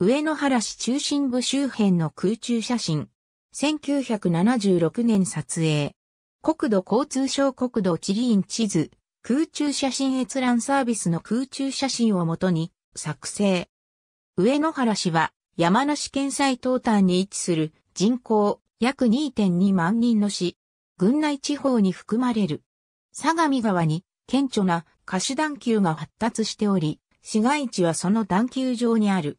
上野原市中心部周辺の空中写真。1976年撮影。国土交通省国土地理院地図、空中写真閲覧サービスの空中写真をもとに作成。上野原市は山梨県最東端に位置する人口約2.2万人の市、群内地方に含まれる。相模川に顕著な歌手段丘が発達しており、市街地はその段丘上にある。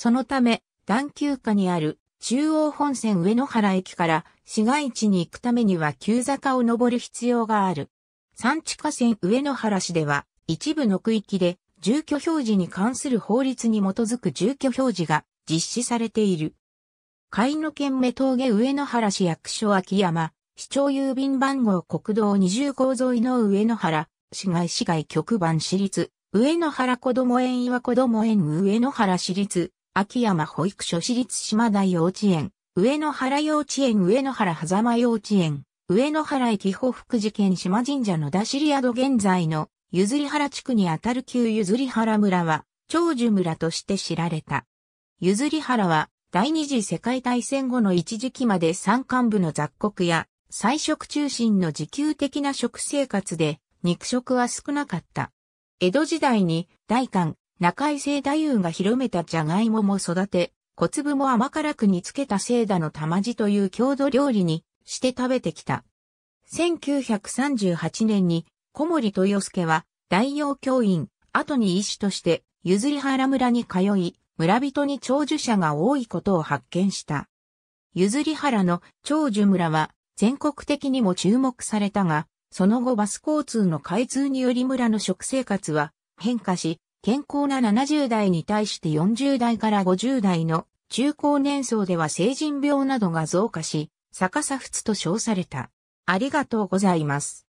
そのため、段休下にある中央本線上野原駅から市街地に行くためには急坂を登る必要がある。山地下線上野原市では一部の区域で住居表示に関する法律に基づく住居表示が実施されている。海の県目峠上野原市役所秋山、市長郵便番号国道20号沿いの上野原、市街市街局番市立、上野原こども園岩こども園上野原市立、秋山保育所私立島田幼稚園、上野原幼稚園上野原狭間幼稚園、上野原駅保福寺県島神社の出尻宿現在の譲り原地区にあたる旧譲り原村は長寿村として知られた。譲り原は第二次世界大戦後の一時期まで山間部の雑穀や菜食中心の自給的な食生活で肉食は少なかった。江戸時代に大官、中井聖太夫が広めたジャガイモも育て、小粒も甘辛く煮つけた聖太の玉地という郷土料理にして食べてきた。1938年に小森豊助は大洋教員、後に医師として譲り原村に通い、村人に長寿者が多いことを発見した。譲り原の長寿村は全国的にも注目されたが、その後バス交通の開通により村の食生活は変化し、健康な70代に対して40代から50代の中高年層では成人病などが増加し、逆さ仏と称された。ありがとうございます。